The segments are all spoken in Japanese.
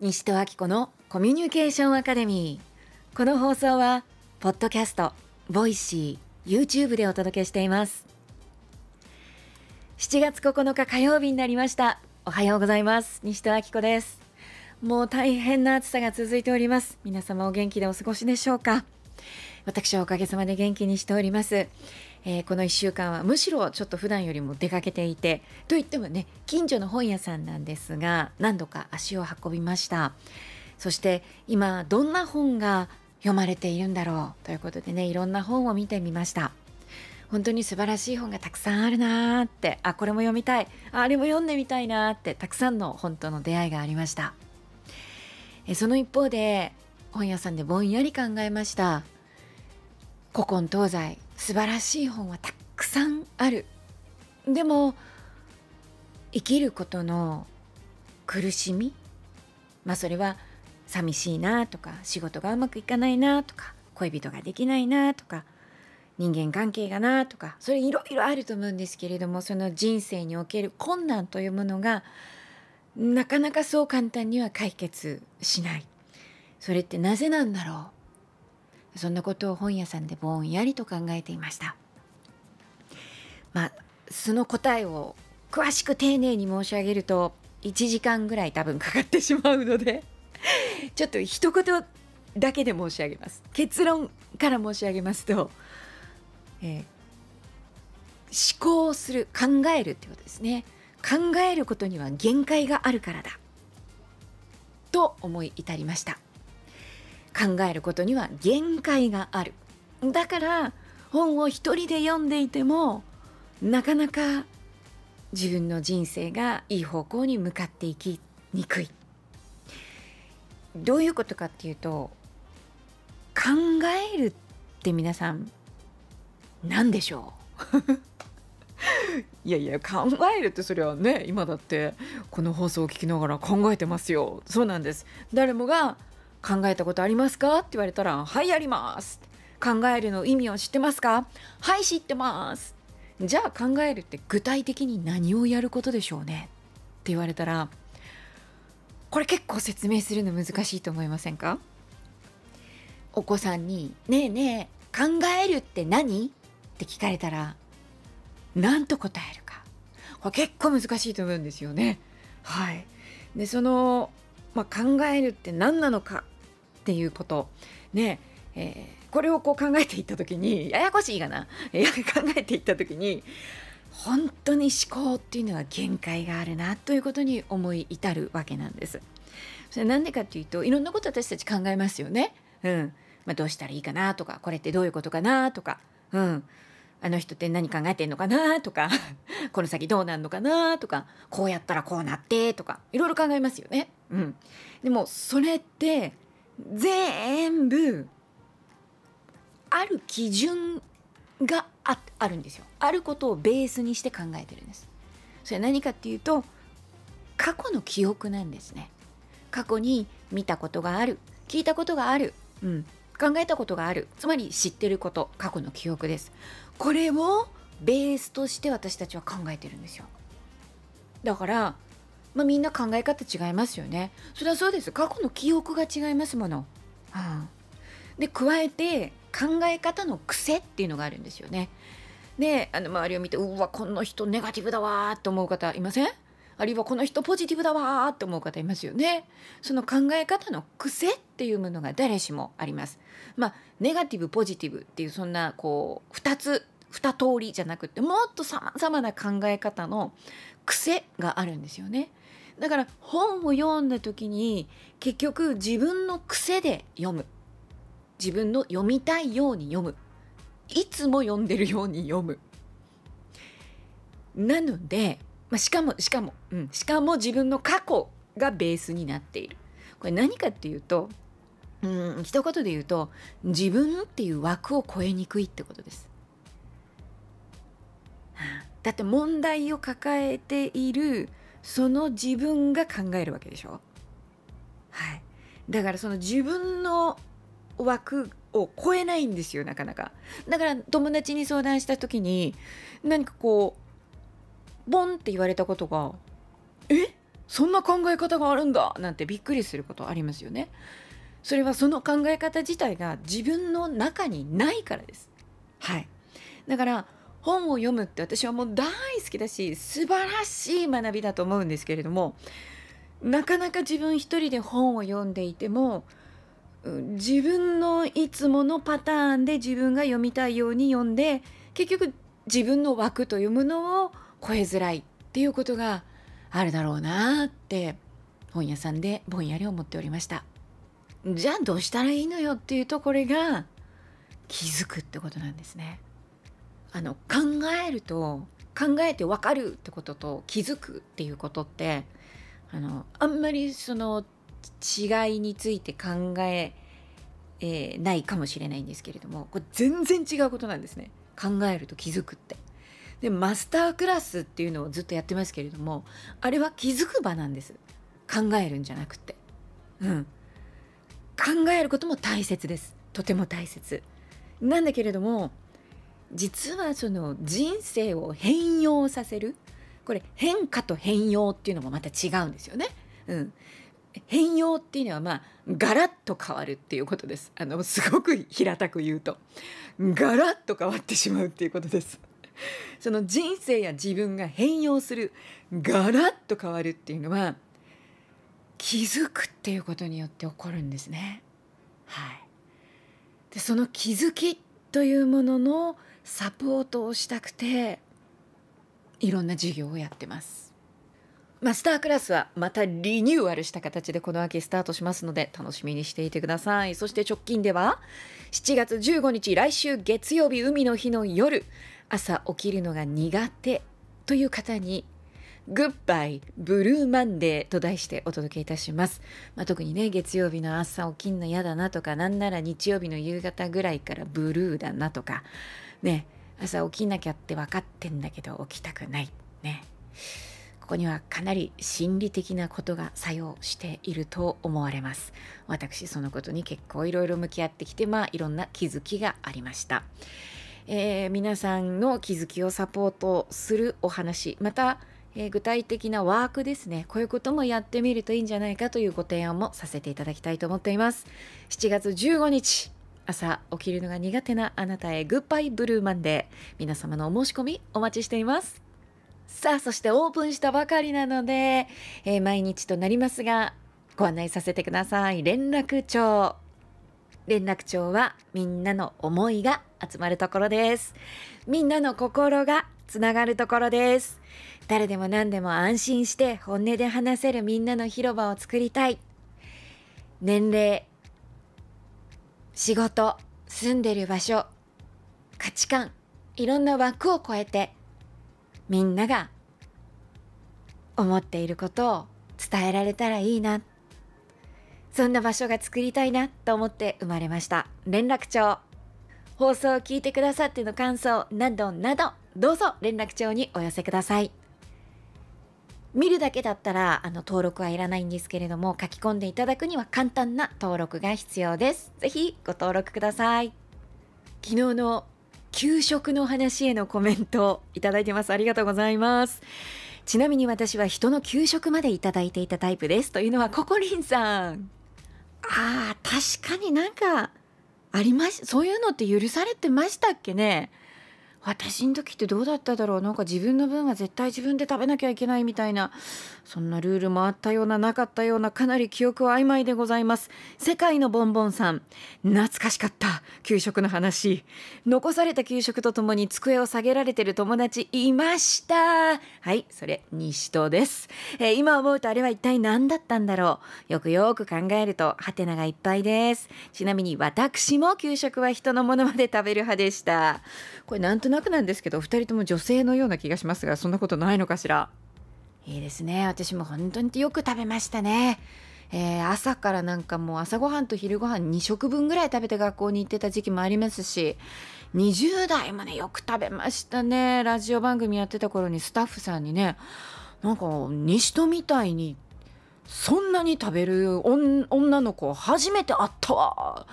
西戸明子のコミュニケーションアカデミーこの放送はポッドキャストボイシー YouTube でお届けしています7月9日火曜日になりましたおはようございます西戸明子ですもう大変な暑さが続いております皆様お元気でお過ごしでしょうか私はおかげさまで元気にしております。えー、この1週間はむしろちょっと普段よりも出かけていてといってもね近所の本屋さんなんですが何度か足を運びましたそして今どんな本が読まれているんだろうということでねいろんな本を見てみました本当に素晴らしい本がたくさんあるなーってあこれも読みたいあれも読んでみたいなーってたくさんの本との出会いがありましたえその一方で本屋さんでぼんやり考えました古今東西素晴らしい本はたくさんあるでも生きることの苦しみまあそれは寂しいなとか仕事がうまくいかないなとか恋人ができないなとか人間関係がなとかそれいろいろあると思うんですけれどもその人生における困難というものがなかなかそう簡単には解決しないそれってなぜなんだろうそんなことを本屋さんでぼんやりと考えていました。まあ、その答えを詳しく丁寧に申し上げると1時間ぐらい多分かかってしまうのでちょっと一言だけで申し上げます結論から申し上げますと、えー、思考する考えるってことですね考えることには限界があるからだと思い至りました考えることには限界があるだから本を一人で読んでいてもなかなか自分の人生がいい方向に向かっていきにくいどういうことかっていうと考えるって皆さん何でしょう いやいや考えるってそれはね今だってこの放送を聞きながら考えてますよそうなんです誰もが考えたことありますか?」って言われたら「はいやります」考えるの意味を知ってますかはい知ってますじゃあ考えるって具体的に何をやることでしょうねって言われたらこれ結構説明するの難しいと思いませんかお子さんに「ねえねえ考えるって何?」って聞かれたら何と答えるかこれ結構難しいと思うんですよね。はい、でそのまあ、考えるって何なのかっていうことねえー、これをこう考えていった時にややこしいかな、えー、考えていった時に本当に思考っていうのは限界があるなということに思い至るわけなんです。それなんでかっていうといろんなこと私たち考えますよね。うんまあ、どうしたらいいかなとかこれってどういうことかなとか、うん、あの人って何考えてんのかなとか この先どうなんのかなとかこうやったらこうなってとかいろいろ考えますよね。うん、でもそれって全部ある基準がああるんですよ。あることをベースにして考えてるんです。それは何かっていうと過去の記憶なんですね。過去に見たことがある聞いたことがある、うん、考えたことがあるつまり知ってること過去の記憶ですこれをベースとして私たちは考えてるんですよだから、まあ、みんな考え方違いますよねそれはそうです過去の記憶が違いますもの、うん、で加えて考え方の癖っていうのがあるんですよねであの周りを見てうわこの人ネガティブだわーっ思う方いませんあるいはこの人ポジティブだわーって思う方いますよねその考え方の癖っていうものが誰しもありますまあネガティブポジティブっていうそんなこう2つ2通りじゃなくてもっとさまざまな考え方の癖があるんですよねだから本を読んだ時に結局自分の癖で読む自分の読みたいように読むいつも読んでるように読むなのでまあ、しかもしかも、うん、しかも自分の過去がベースになっているこれ何かっていうとうん一言で言うと自分っていう枠を超えにくいってことです。だって問題を抱えているその自分が考えるわけでしょはい。だからその自分の枠を超えないんですよなかなか。だから友達に相談した時に何かこうボンって言われたことがえそんな考え方があるんだなんてびっくりすることありますよね。それはその考え方自体が自分の中にないからです。はい。だから本を読むって私はもう大好きだし素晴らしい学びだと思うんですけれどもなかなか自分一人で本を読んでいても自分のいつものパターンで自分が読みたいように読んで結局自分の枠というものを超えづらいっていうことがあるだろうなって本屋さんでぼんやり思っておりましたじゃあどうしたらいいのよっていうとこれが気づくってことなんですねあの考えると考えてわかるってことと気づくっていうことってあのあんまりその違いについて考ええー、ないかもしれないんですけれどもこれ全然違うことなんですね考えると気づくってでマスタークラスっていうのをずっとやってますけれどもあれは気づく場なんです考えるんじゃなくて、うん、考えることも大切ですとても大切なんだけれども実はその人生を変容させるこれ変化と変容っていうのもまた違うんですよね。うん、変容っていうのはまあガラッと変わるっていうことですあのすごく平たく言うとガラッと変わってしまうっていうことです その人生や自分が変容するガラッと変わるっていうのは気づくっていうことによって起こるんですね。はい、でその気づきというもののサポートをしたくていろんな授業をやってます。マスタークラスはまたリニューアルした形でこの秋スタートしますので楽しみにしていてくださいそして直近では7月15日来週月曜日海の日の夜朝起きるのが苦手という方にグッバイブルーマンデーと題してお届けいたします。まあ、特にね、月曜日の朝起きんの嫌だなとか、なんなら日曜日の夕方ぐらいからブルーだなとか、ね、朝起きなきゃって分かってんだけど起きたくない。ね。ここにはかなり心理的なことが作用していると思われます。私、そのことに結構いろいろ向き合ってきて、まあいろんな気づきがありました。えー、皆さんの気づきをサポートするお話また、えー、具体的なワークですねこういうこともやってみるといいんじゃないかというご提案もさせていただきたいと思っています7月15日朝起きるのが苦手なあなたへグッバイブルーマンデー皆様のお申し込みお待ちしていますさあそしてオープンしたばかりなので、えー、毎日となりますがご案内させてください連絡帳連絡帳はみんなの思いが集まるところです。みんなの心がつながるところです。誰でも何でも安心して本音で話せるみんなの広場を作りたい。年齢、仕事、住んでる場所、価値観、いろんな枠を超えてみんなが思っていることを伝えられたらいいなってそんな場所が作りたいなと思って生まれました連絡帳放送を聞いてくださっての感想などなどどうぞ連絡帳にお寄せください見るだけだったらあの登録はいらないんですけれども書き込んでいただくには簡単な登録が必要です是非ご登録ください昨日の給食の話へのコメントいただいてますありがとうございますちなみに私は人の給食までいただいていたタイプですというのはココリンさんああ、確かになんか、ありましそういうのって許されてましたっけね？私の時ってどうだっただろうなんか自分の分は絶対自分で食べなきゃいけないみたいなそんなルールもあったようななかったようなかなり記憶は曖昧でございます世界のボンボンさん懐かしかった給食の話残された給食とともに机を下げられてる友達いましたはいそれ西戸です、えー、今思うとあれは一体何だったんだろうよくよく考えるとハテナがいっぱいですちなみに私も給食は人のものまで食べる派でしたこれとなくなんですけど2人とも女性のような気がしますがそんなことないのかしらいいですね私も本当によく食べましたね、えー、朝からなんかもう朝ごはんと昼ごはん2食分ぐらい食べて学校に行ってた時期もありますし20代もねよく食べましたねラジオ番組やってた頃にスタッフさんにねなんか西戸みたいにそんなに食べる女の子初めて会ったわ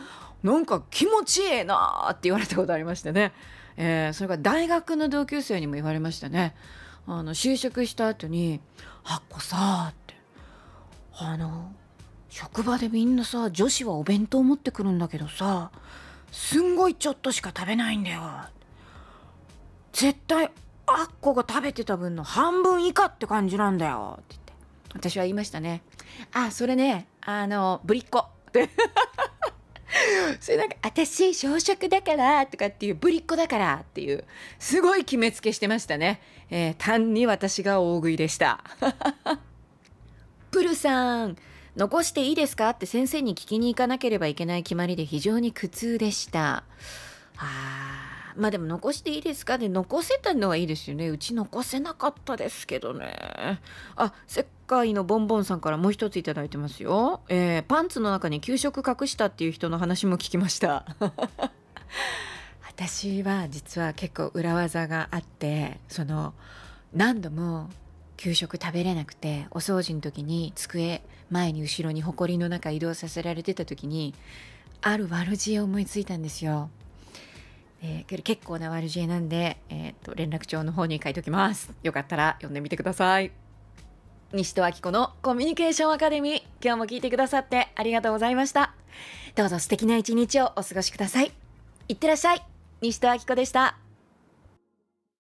なんか気持ちええなって言われたことありましてねえー、それから大学の同級生にも言われましたねあの就職した後に「あっこさ」ってあの職場でみんなさ女子はお弁当持ってくるんだけどさすんごいちょっとしか食べないんだよ絶対あっこが食べてた分の半分以下って感じなんだよって言って私は言いましたねあそれねあのぶりっ子って それなんか「私小食だから」とかっていう「ぶりっ子だから」っていうすごい決めつけしてましたね、えー、単に私が大食いでした プルさん残していいですかって先生に聞きに行かなければいけない決まりで非常に苦痛でしたあまあでも残していいですかで残せたのはいいですよねうち残せなかったですけどねあ世界のボンボンさんからもう一つ頂いてますよ、えー、パンツの中に給食隠したっていう人の話も聞きました 私は実は結構裏技があってその何度も給食食べれなくてお掃除の時に机前に後ろに埃の中移動させられてた時にある悪知恵を思いついたんですよ。えー、結構な悪知恵なんで、えー、っと連絡帳の方に書いておきます。よかったら読んでみてください。西戸明子のコミュニケーションアカデミー、今日も聞いてくださってありがとうございました。どうぞ素敵な一日をお過ごしください。いってらっしゃい。西戸明子でした。